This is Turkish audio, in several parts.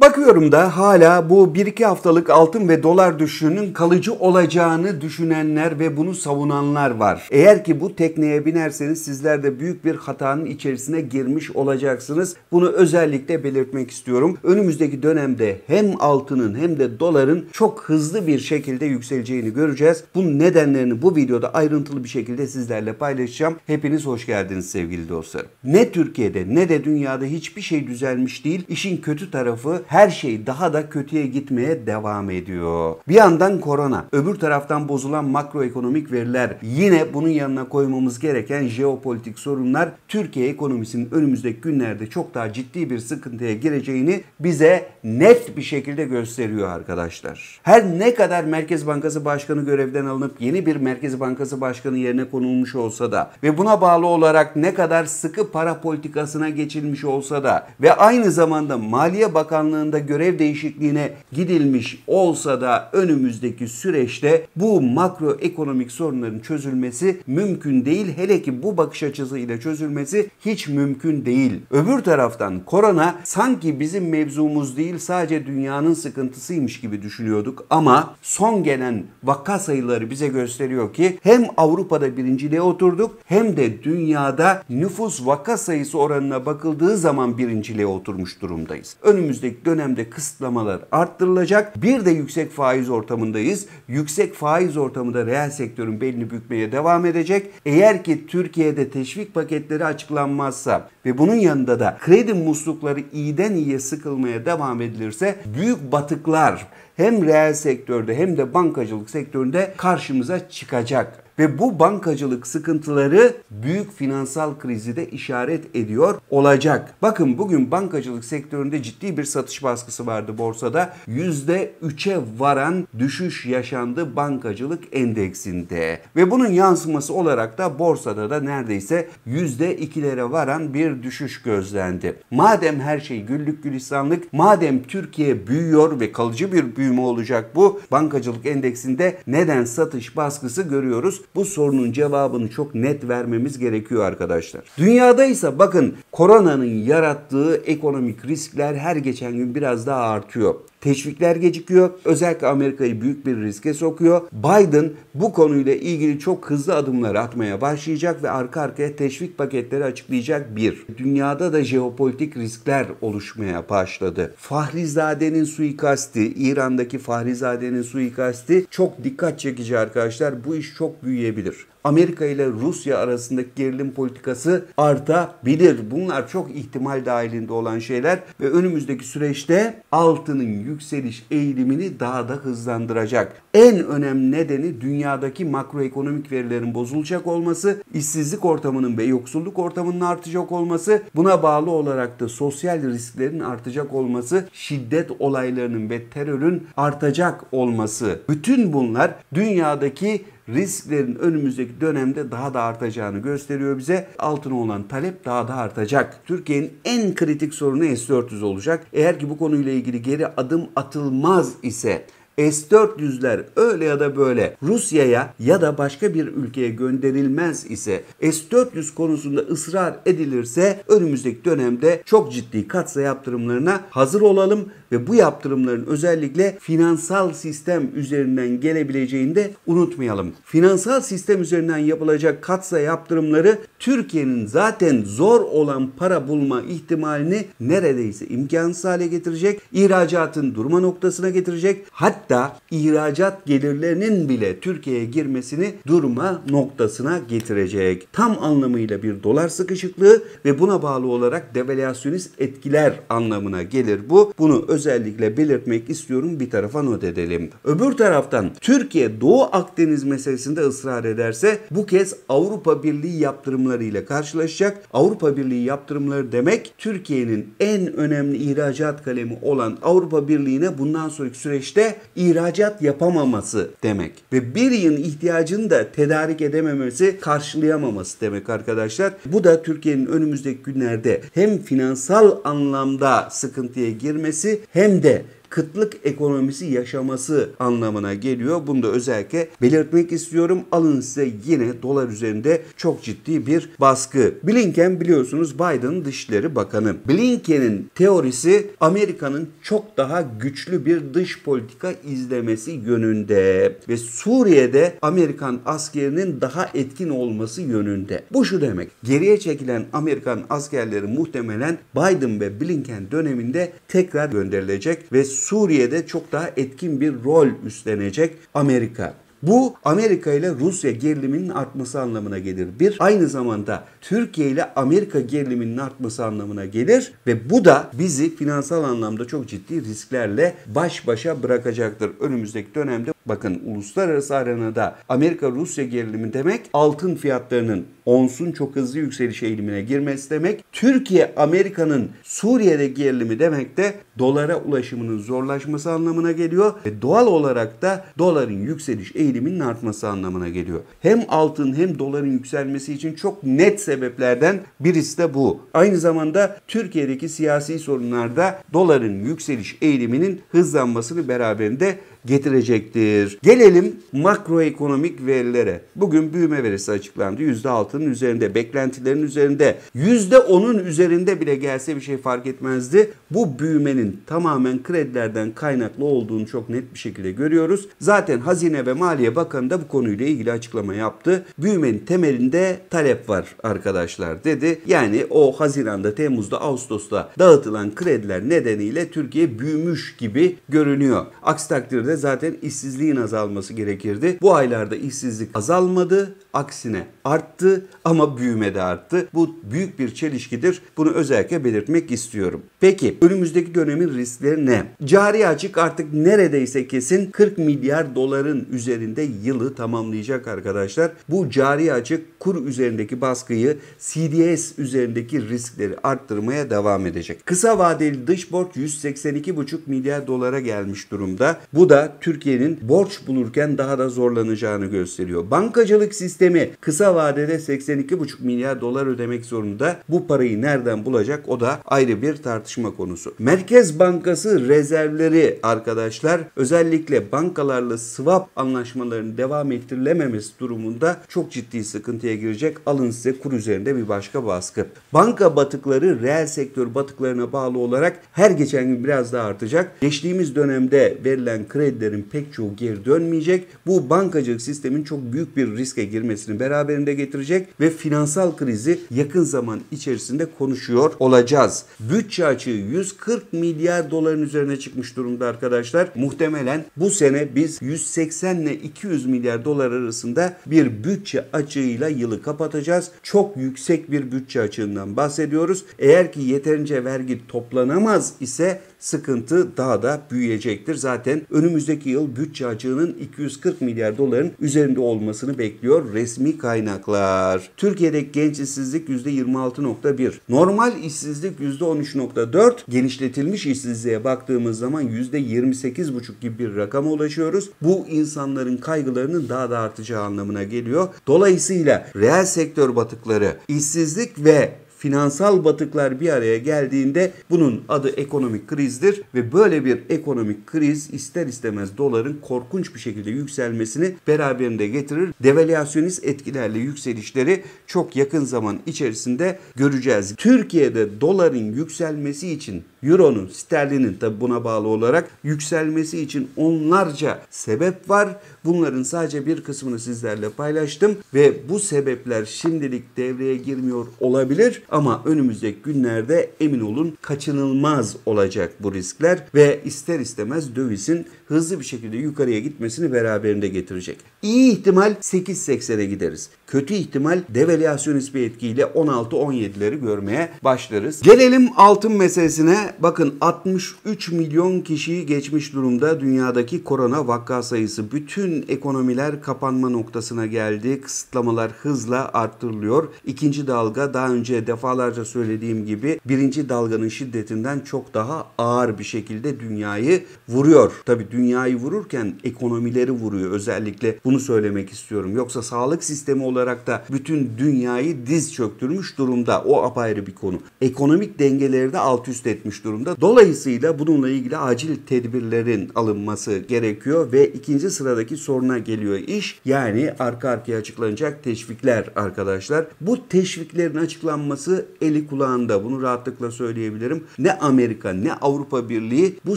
Bakıyorum da hala bu 1-2 haftalık altın ve dolar düşüşünün kalıcı olacağını düşünenler ve bunu savunanlar var. Eğer ki bu tekneye binerseniz sizler de büyük bir hatanın içerisine girmiş olacaksınız. Bunu özellikle belirtmek istiyorum. Önümüzdeki dönemde hem altının hem de doların çok hızlı bir şekilde yükseleceğini göreceğiz. Bunun nedenlerini bu videoda ayrıntılı bir şekilde sizlerle paylaşacağım. Hepiniz hoş geldiniz sevgili dostlarım. Ne Türkiye'de ne de dünyada hiçbir şey düzelmiş değil. İşin kötü tarafı her şey daha da kötüye gitmeye devam ediyor. Bir yandan korona, öbür taraftan bozulan makroekonomik veriler, yine bunun yanına koymamız gereken jeopolitik sorunlar Türkiye ekonomisinin önümüzdeki günlerde çok daha ciddi bir sıkıntıya gireceğini bize net bir şekilde gösteriyor arkadaşlar. Her ne kadar Merkez Bankası Başkanı görevden alınıp yeni bir Merkez Bankası Başkanı yerine konulmuş olsa da ve buna bağlı olarak ne kadar sıkı para politikasına geçilmiş olsa da ve aynı zamanda Maliye Bakanlığı Bakanlığı'nda görev değişikliğine gidilmiş olsa da önümüzdeki süreçte bu makroekonomik sorunların çözülmesi mümkün değil. Hele ki bu bakış açısıyla çözülmesi hiç mümkün değil. Öbür taraftan korona sanki bizim mevzumuz değil sadece dünyanın sıkıntısıymış gibi düşünüyorduk ama son gelen vaka sayıları bize gösteriyor ki hem Avrupa'da birinciliğe oturduk hem de dünyada nüfus vaka sayısı oranına bakıldığı zaman birinciliğe oturmuş durumdayız. Önümüzdeki dönemde kısıtlamalar arttırılacak. Bir de yüksek faiz ortamındayız. Yüksek faiz ortamında reel sektörün belini bükmeye devam edecek. Eğer ki Türkiye'de teşvik paketleri açıklanmazsa ve bunun yanında da kredi muslukları iyiden iyiye sıkılmaya devam edilirse büyük batıklar hem reel sektörde hem de bankacılık sektöründe karşımıza çıkacak ve bu bankacılık sıkıntıları büyük finansal krizi de işaret ediyor olacak. Bakın bugün bankacılık sektöründe ciddi bir satış baskısı vardı borsada. %3'e varan düşüş yaşandı bankacılık endeksinde ve bunun yansıması olarak da borsada da neredeyse %2'lere varan bir düşüş gözlendi. Madem her şey güllük gülistanlık, madem Türkiye büyüyor ve kalıcı bir büyüme olacak bu bankacılık endeksinde neden satış baskısı görüyoruz? Bu sorunun cevabını çok net vermemiz gerekiyor arkadaşlar. Dünyada ise bakın koronanın yarattığı ekonomik riskler her geçen gün biraz daha artıyor. Teşvikler gecikiyor. Özellikle Amerika'yı büyük bir riske sokuyor. Biden bu konuyla ilgili çok hızlı adımlar atmaya başlayacak ve arka arkaya teşvik paketleri açıklayacak bir. Dünyada da jeopolitik riskler oluşmaya başladı. Fahrizade'nin suikasti, İran'daki Fahrizade'nin suikasti çok dikkat çekici arkadaşlar. Bu iş çok büyüyebilir. Amerika ile Rusya arasındaki gerilim politikası artabilir. Bunlar çok ihtimal dahilinde olan şeyler ve önümüzdeki süreçte altının yükseliş eğilimini daha da hızlandıracak. En önemli nedeni dünyadaki makroekonomik verilerin bozulacak olması, işsizlik ortamının ve yoksulluk ortamının artacak olması, buna bağlı olarak da sosyal risklerin artacak olması, şiddet olaylarının ve terörün artacak olması. Bütün bunlar dünyadaki risklerin önümüzdeki dönemde daha da artacağını gösteriyor bize. Altına olan talep daha da artacak. Türkiye'nin en kritik sorunu S-400 olacak. Eğer ki bu konuyla ilgili geri adım atılmaz ise S-400'ler öyle ya da böyle Rusya'ya ya da başka bir ülkeye gönderilmez ise S-400 konusunda ısrar edilirse önümüzdeki dönemde çok ciddi katsa yaptırımlarına hazır olalım ve bu yaptırımların özellikle finansal sistem üzerinden gelebileceğini de unutmayalım. Finansal sistem üzerinden yapılacak katsa yaptırımları Türkiye'nin zaten zor olan para bulma ihtimalini neredeyse imkansız hale getirecek, ihracatın durma noktasına getirecek, hatta hatta ihracat gelirlerinin bile Türkiye'ye girmesini durma noktasına getirecek. Tam anlamıyla bir dolar sıkışıklığı ve buna bağlı olarak devalüasyonist etkiler anlamına gelir bu. Bunu özellikle belirtmek istiyorum bir tarafa not edelim. Öbür taraftan Türkiye Doğu Akdeniz meselesinde ısrar ederse bu kez Avrupa Birliği yaptırımlarıyla karşılaşacak. Avrupa Birliği yaptırımları demek Türkiye'nin en önemli ihracat kalemi olan Avrupa Birliği'ne bundan sonraki süreçte ihracat yapamaması demek. Ve bir yıl ihtiyacını da tedarik edememesi, karşılayamaması demek arkadaşlar. Bu da Türkiye'nin önümüzdeki günlerde hem finansal anlamda sıkıntıya girmesi hem de kıtlık ekonomisi yaşaması anlamına geliyor. Bunu da özellikle belirtmek istiyorum. Alın size yine dolar üzerinde çok ciddi bir baskı. Blinken biliyorsunuz Biden'ın Dışişleri Bakanı. Blinken'in teorisi Amerika'nın çok daha güçlü bir dış politika izlemesi yönünde ve Suriye'de Amerikan askerinin daha etkin olması yönünde. Bu şu demek. Geriye çekilen Amerikan askerleri muhtemelen Biden ve Blinken döneminde tekrar gönderilecek ve Suriye'de çok daha etkin bir rol üstlenecek Amerika. Bu Amerika ile Rusya geriliminin artması anlamına gelir. Bir, aynı zamanda Türkiye ile Amerika geriliminin artması anlamına gelir ve bu da bizi finansal anlamda çok ciddi risklerle baş başa bırakacaktır. Önümüzdeki dönemde Bakın uluslararası arenada Amerika-Rusya gerilimi demek altın fiyatlarının onsun çok hızlı yükseliş eğilimine girmesi demek. Türkiye Amerika'nın Suriye'de gerilimi demek de dolara ulaşımının zorlaşması anlamına geliyor ve doğal olarak da doların yükseliş eğiliminin artması anlamına geliyor. Hem altın hem doların yükselmesi için çok net sebeplerden birisi de bu. Aynı zamanda Türkiye'deki siyasi sorunlarda doların yükseliş eğiliminin hızlanmasını beraberinde getirecektir. Gelelim makroekonomik verilere. Bugün büyüme verisi açıklandı. %6'nın üzerinde, beklentilerin üzerinde, %10'un üzerinde bile gelse bir şey fark etmezdi. Bu büyümenin tamamen kredilerden kaynaklı olduğunu çok net bir şekilde görüyoruz. Zaten Hazine ve Maliye Bakanı da bu konuyla ilgili açıklama yaptı. Büyümenin temelinde talep var arkadaşlar dedi. Yani o Haziran'da, Temmuz'da, Ağustos'ta dağıtılan krediler nedeniyle Türkiye büyümüş gibi görünüyor. Aksi takdirde zaten işsizliğin azalması gerekirdi. Bu aylarda işsizlik azalmadı Aksine arttı ama büyüme de arttı. Bu büyük bir çelişkidir. Bunu özellikle belirtmek istiyorum. Peki önümüzdeki dönemin riskleri ne? Cari açık artık neredeyse kesin 40 milyar doların üzerinde yılı tamamlayacak arkadaşlar. Bu cari açık kur üzerindeki baskıyı CDS üzerindeki riskleri arttırmaya devam edecek. Kısa vadeli dış borç 182,5 milyar dolara gelmiş durumda. Bu da Türkiye'nin borç bulurken daha da zorlanacağını gösteriyor. Bankacılık sistemi sistemi kısa vadede 82,5 milyar dolar ödemek zorunda. Bu parayı nereden bulacak o da ayrı bir tartışma konusu. Merkez Bankası rezervleri arkadaşlar özellikle bankalarla swap anlaşmalarının devam ettirilememesi durumunda çok ciddi sıkıntıya girecek. Alın size kur üzerinde bir başka baskı. Banka batıkları reel sektör batıklarına bağlı olarak her geçen gün biraz daha artacak. Geçtiğimiz dönemde verilen kredilerin pek çoğu geri dönmeyecek. Bu bankacılık sistemin çok büyük bir riske girmesi gelmesini beraberinde getirecek ve finansal krizi yakın zaman içerisinde konuşuyor olacağız. Bütçe açığı 140 milyar doların üzerine çıkmış durumda arkadaşlar. Muhtemelen bu sene biz 180 ile 200 milyar dolar arasında bir bütçe açığıyla yılı kapatacağız. Çok yüksek bir bütçe açığından bahsediyoruz. Eğer ki yeterince vergi toplanamaz ise sıkıntı daha da büyüyecektir. Zaten önümüzdeki yıl bütçe açığının 240 milyar doların üzerinde olmasını bekliyor resmi kaynaklar. Türkiye'de genç işsizlik %26.1. Normal işsizlik %13.4. Genişletilmiş işsizliğe baktığımız zaman %28.5 gibi bir rakama ulaşıyoruz. Bu insanların kaygılarının daha da artacağı anlamına geliyor. Dolayısıyla reel sektör batıkları, işsizlik ve finansal batıklar bir araya geldiğinde bunun adı ekonomik krizdir ve böyle bir ekonomik kriz ister istemez doların korkunç bir şekilde yükselmesini beraberinde getirir. Devalüasyonist etkilerle yükselişleri çok yakın zaman içerisinde göreceğiz. Türkiye'de doların yükselmesi için Euro'nun, sterlinin tabi buna bağlı olarak yükselmesi için onlarca sebep var. Bunların sadece bir kısmını sizlerle paylaştım ve bu sebepler şimdilik devreye girmiyor olabilir ama önümüzdeki günlerde emin olun kaçınılmaz olacak bu riskler ve ister istemez dövizin hızlı bir şekilde yukarıya gitmesini beraberinde getirecek. İyi ihtimal 8.80'e gideriz. Kötü ihtimal devalüasyon ispi etkiyle 16-17'leri görmeye başlarız. Gelelim altın meselesine. Bakın 63 milyon kişiyi geçmiş durumda dünyadaki korona vaka sayısı bütün ekonomiler kapanma noktasına geldi. Kısıtlamalar hızla arttırılıyor. İkinci dalga daha önce defalarca söylediğim gibi birinci dalganın şiddetinden çok daha ağır bir şekilde dünyayı vuruyor. Tabi dünyayı vururken ekonomileri vuruyor. Özellikle bunu söylemek istiyorum. Yoksa sağlık sistemi olarak da bütün dünyayı diz çöktürmüş durumda. O apayrı bir konu. Ekonomik dengeleri de alt üst etmiş durumda. Dolayısıyla bununla ilgili acil tedbirlerin alınması gerekiyor ve ikinci sıradaki soruna geliyor iş. Yani arka arkaya açıklanacak teşvikler arkadaşlar. Bu teşviklerin açıklanması eli kulağında. Bunu rahatlıkla söyleyebilirim. Ne Amerika ne Avrupa Birliği bu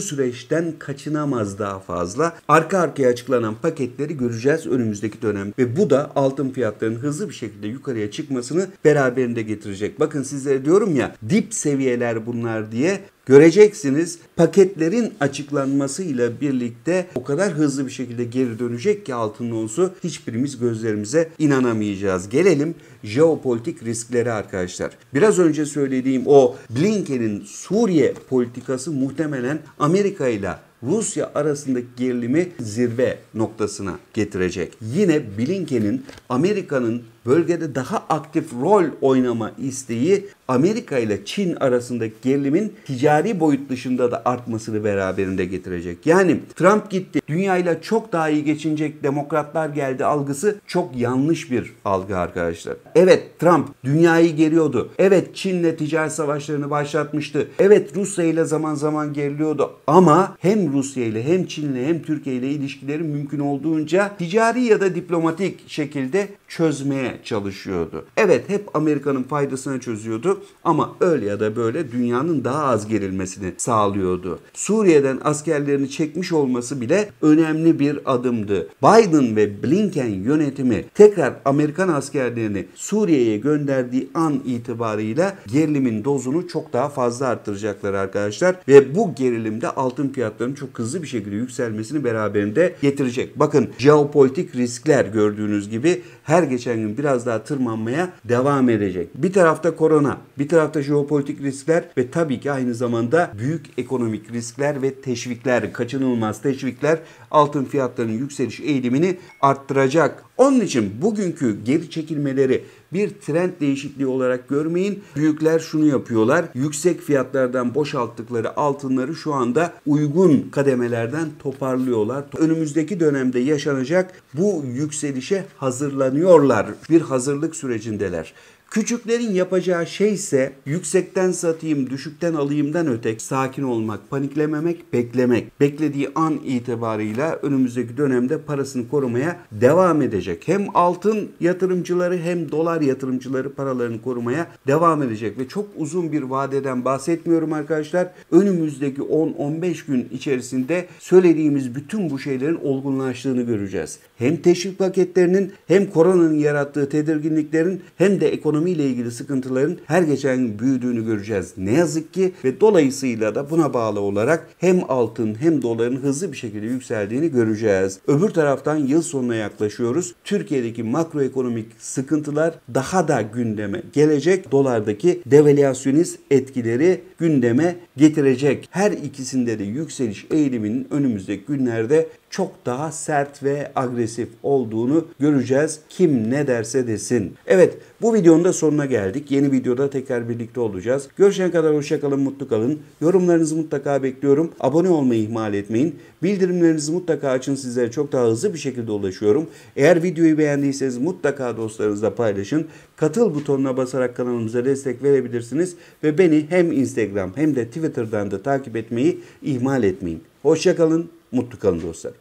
süreçten kaçınamaz daha fazla. Arka arkaya açıklanan paketleri göreceğiz önümüzdeki dönem. Ve bu da altın fiyatlarının hızlı bir şekilde yukarıya çıkmasını beraberinde getirecek. Bakın sizlere diyorum ya dip seviyeler bunlar diye göreceksiniz paketlerin açıklanmasıyla birlikte o kadar hızlı bir şekilde geri dönecek ki altın onsu hiçbirimiz gözlerimize inanamayacağız. Gelelim jeopolitik risklere arkadaşlar. Biraz önce söylediğim o Blinken'in Suriye politikası muhtemelen Amerika ile Rusya arasındaki gerilimi zirve noktasına getirecek. Yine Blinken'in Amerika'nın bölgede daha aktif rol oynama isteği Amerika ile Çin arasındaki gerilimin ticari boyut dışında da artmasını beraberinde getirecek. Yani Trump gitti, dünyayla çok daha iyi geçinecek demokratlar geldi algısı çok yanlış bir algı arkadaşlar. Evet Trump dünyayı geriyordu. Evet Çin'le ticaret savaşlarını başlatmıştı. Evet Rusya ile zaman zaman geriliyordu ama hem Rusya ile hem Çin ile hem Türkiye ile ilişkileri mümkün olduğunca ticari ya da diplomatik şekilde çözmeye çalışıyordu. Evet hep Amerika'nın faydasına çözüyordu ama öyle ya da böyle dünyanın daha az gerilmesini sağlıyordu. Suriye'den askerlerini çekmiş olması bile önemli bir adımdı. Biden ve Blinken yönetimi tekrar Amerikan askerlerini Suriye'ye gönderdiği an itibarıyla gerilimin dozunu çok daha fazla arttıracaklar arkadaşlar ve bu gerilimde altın fiyatlarını çok hızlı bir şekilde yükselmesini beraberinde getirecek. Bakın jeopolitik riskler gördüğünüz gibi her geçen gün biraz daha tırmanmaya devam edecek. Bir tarafta korona, bir tarafta jeopolitik riskler ve tabii ki aynı zamanda büyük ekonomik riskler ve teşvikler, kaçınılmaz teşvikler altın fiyatlarının yükseliş eğilimini arttıracak. Onun için bugünkü geri çekilmeleri bir trend değişikliği olarak görmeyin. Büyükler şunu yapıyorlar. Yüksek fiyatlardan boşalttıkları altınları şu anda uygun kademelerden toparlıyorlar. Önümüzdeki dönemde yaşanacak bu yükselişe hazırlanıyorlar. Bir hazırlık sürecindeler. Küçüklerin yapacağı şey ise yüksekten satayım, düşükten alayımdan ötek sakin olmak, paniklememek, beklemek. Beklediği an itibarıyla önümüzdeki dönemde parasını korumaya devam edecek. Hem altın yatırımcıları hem dolar yatırımcıları paralarını korumaya devam edecek ve çok uzun bir vadeden bahsetmiyorum arkadaşlar. Önümüzdeki 10-15 gün içerisinde söylediğimiz bütün bu şeylerin olgunlaştığını göreceğiz hem teşvik paketlerinin hem koronanın yarattığı tedirginliklerin hem de ekonomiyle ilgili sıkıntıların her geçen büyüdüğünü göreceğiz. Ne yazık ki ve dolayısıyla da buna bağlı olarak hem altın hem doların hızlı bir şekilde yükseldiğini göreceğiz. Öbür taraftan yıl sonuna yaklaşıyoruz. Türkiye'deki makroekonomik sıkıntılar daha da gündeme gelecek. Dolardaki devalüasyonist etkileri gündeme getirecek. Her ikisinde de yükseliş eğiliminin önümüzdeki günlerde çok daha sert ve agresif olduğunu göreceğiz. Kim ne derse desin. Evet bu videonun da sonuna geldik. Yeni videoda tekrar birlikte olacağız. Görüşene kadar hoşçakalın, mutlu kalın. Yorumlarınızı mutlaka bekliyorum. Abone olmayı ihmal etmeyin. Bildirimlerinizi mutlaka açın. Sizlere çok daha hızlı bir şekilde ulaşıyorum. Eğer videoyu beğendiyseniz mutlaka dostlarınızla paylaşın. Katıl butonuna basarak kanalımıza destek verebilirsiniz. Ve beni hem Instagram hem de Twitter'dan da takip etmeyi ihmal etmeyin. Hoşçakalın, Mutlu kalın dostlar.